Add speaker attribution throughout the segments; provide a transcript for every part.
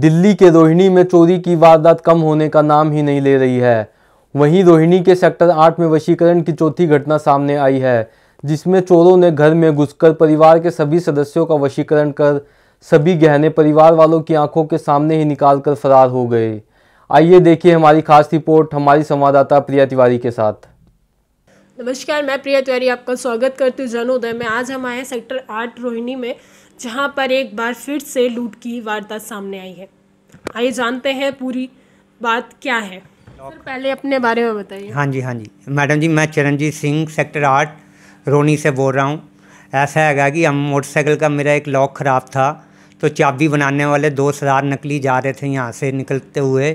Speaker 1: दिल्ली के रोहिणी में चोरी की वारदात कम होने का नाम ही नहीं ले रही है वहीं रोहिणी के सेक्टर आठ में वशीकरण की चौथी घटना सामने आई है जिसमें चोरों ने घर में घुसकर परिवार के सभी सदस्यों का वशीकरण कर सभी गहने परिवार वालों की आंखों के सामने ही निकाल कर फरार हो गए आइए देखिए हमारी खास रिपोर्ट हमारी संवाददाता प्रिया तिवारी के साथ
Speaker 2: नमस्कार मैं प्रिया तिवारी आपका स्वागत करती हूँ जनोदय में आज हम आए सेक्टर आठ रोहिणी में जहाँ पर एक बार फिर से लूट की वारदात सामने आई है आइए हाँ, जानते हैं पूरी बात क्या है सर पहले अपने बारे में बताइए
Speaker 3: हाँ जी हाँ जी मैडम जी मैं चरणजीत सिंह सेक्टर आठ रोनी से बोल रहा हूँ ऐसा है कि हम मोटरसाइकिल का मेरा एक लॉक ख़राब था तो चाबी बनाने वाले दो सरार नकली जा रहे थे यहाँ से निकलते हुए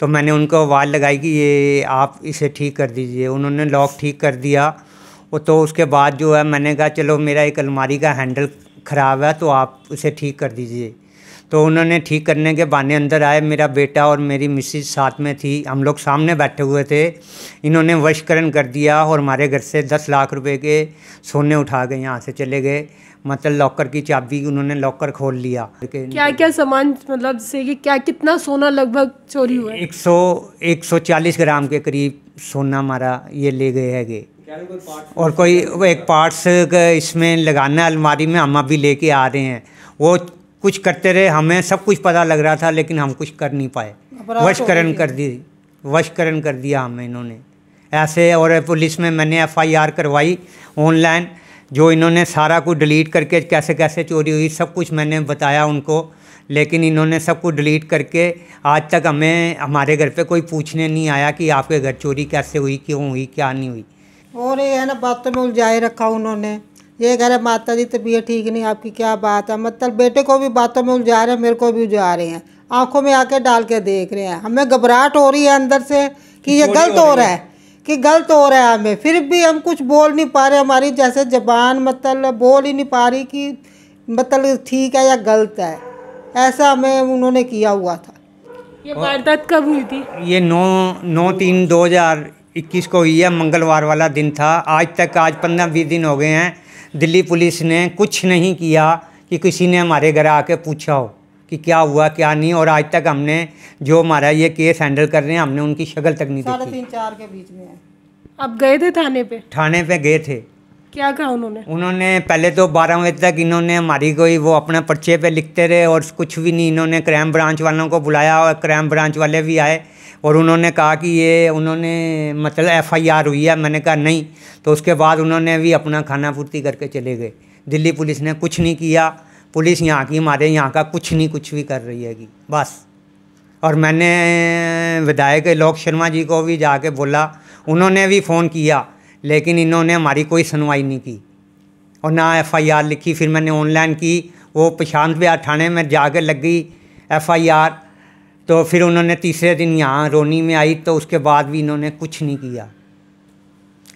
Speaker 3: तो मैंने उनको आवाज़ लगाई कि ये आप इसे ठीक कर दीजिए उन्होंने लॉक ठीक कर दिया वो तो उसके बाद जो है मैंने कहा चलो मेरा एक अलमारी का हैंडल ख़राब है तो आप उसे ठीक कर दीजिए तो उन्होंने ठीक करने के बहाने अंदर आए मेरा बेटा और मेरी मिसिज साथ में थी हम लोग सामने बैठे हुए थे इन्होंने वशकरण कर दिया और हमारे घर से दस लाख रुपए के सोने उठा गए यहाँ से चले गए मतलब लॉकर की चाबी उन्होंने लॉकर खोल लिया क्या
Speaker 2: क्या सामान मतलब से कि क्या कितना सोना लगभग
Speaker 3: चोरी हुआ एक सौ एक सौ चालीस ग्राम के करीब सोना हमारा ये ले गए हैगे और कोई एक पार्ट्स इसमें लगाना अलमारी में हम अभी लेके आ रहे हैं वो कुछ करते रहे हमें सब कुछ पता लग रहा था लेकिन हम कुछ कर नहीं पाए
Speaker 1: तो वशकरण कर
Speaker 3: दी वशकरण कर दिया हमें इन्होंने ऐसे और पुलिस में मैंने एफआईआर करवाई ऑनलाइन जो इन्होंने सारा कुछ डिलीट करके कैसे कैसे चोरी हुई सब कुछ मैंने बताया उनको लेकिन इन्होंने सब कुछ डिलीट करके आज तक हमें हमारे घर पे कोई पूछने नहीं आया कि आपके घर चोरी कैसे हुई क्यों हुई क्या नहीं हुई
Speaker 1: और ये है ना बातों में उलझाए रखा उन्होंने ये कह रहे माता जी तबीयत ठीक नहीं आपकी क्या बात है मतलब बेटे को भी बातों में उलझा रहे हैं मेरे को भी उलझा रहे हैं आंखों में आके डाल के देख रहे हैं हमें घबराहट हो रही है अंदर से कि ये गलत हो रहा है कि गलत हो रहा है हमें फिर भी हम कुछ बोल नहीं पा रहे हमारी जैसे जबान मतलब बोल ही नहीं पा रही कि मतलब ठीक है या गलत है ऐसा हमें उन्होंने किया हुआ था
Speaker 3: ये वारदात कब हुई थी ये नौ नौ तीन दो हज़ार इक्कीस को हुई है मंगलवार वाला दिन था आज तक आज पंद्रह बीस दिन हो गए हैं दिल्ली पुलिस ने कुछ नहीं किया कि किसी ने हमारे घर आके पूछा हो कि क्या हुआ क्या नहीं और आज तक हमने जो हमारा ये केस हैंडल कर रहे हैं हमने उनकी शक्ल तक नहीं देखी
Speaker 2: तीन चार के बीच में अब गए थे थाने पे
Speaker 3: थाने पे गए थे
Speaker 2: क्या कहा उन्होंने
Speaker 3: उन्होंने पहले तो बारह बजे तक इन्होंने हमारी कोई वो अपने पर्चे पे लिखते रहे और कुछ भी नहीं इन्होंने क्राइम ब्रांच वालों को बुलाया और क्राइम ब्रांच वाले भी आए और उन्होंने कहा कि ये उन्होंने मतलब एफआईआर हुई है मैंने कहा नहीं तो उसके बाद उन्होंने भी अपना खाना पूर्ति करके चले गए दिल्ली पुलिस ने कुछ नहीं किया पुलिस यहाँ की हमारे यहाँ का कुछ नहीं कुछ भी कर रही है बस और मैंने विधायक लोक शर्मा जी को भी जाके बोला उन्होंने भी फ़ोन किया लेकिन इन्होंने हमारी कोई सुनवाई नहीं की और ना एफआईआर लिखी फिर मैंने ऑनलाइन की वो प्रशांत बिहार थाने में जाकर लगी एफआईआर तो फिर उन्होंने तीसरे दिन यहाँ रोनी में आई तो उसके बाद भी इन्होंने कुछ नहीं किया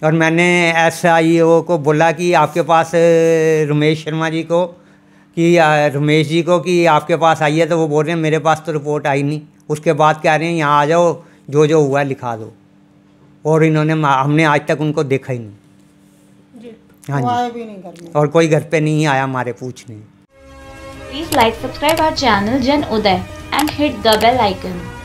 Speaker 3: और मैंने एस आई ओ को बोला कि आपके पास रमेश शर्मा जी को कि रमेश जी को कि आपके पास आई है तो वो बोल रहे हैं मेरे पास तो रिपोर्ट आई नहीं उसके बाद कह रहे हैं यहाँ आ जाओ जो जो हुआ है लिखा दो और इन्होंने हमने आज तक उनको देखा ही नहीं हाँ
Speaker 1: जी और
Speaker 3: कोई घर पे नहीं आया हमारे पूछने
Speaker 1: please like subscribe our channel Jan Uday and hit the bell icon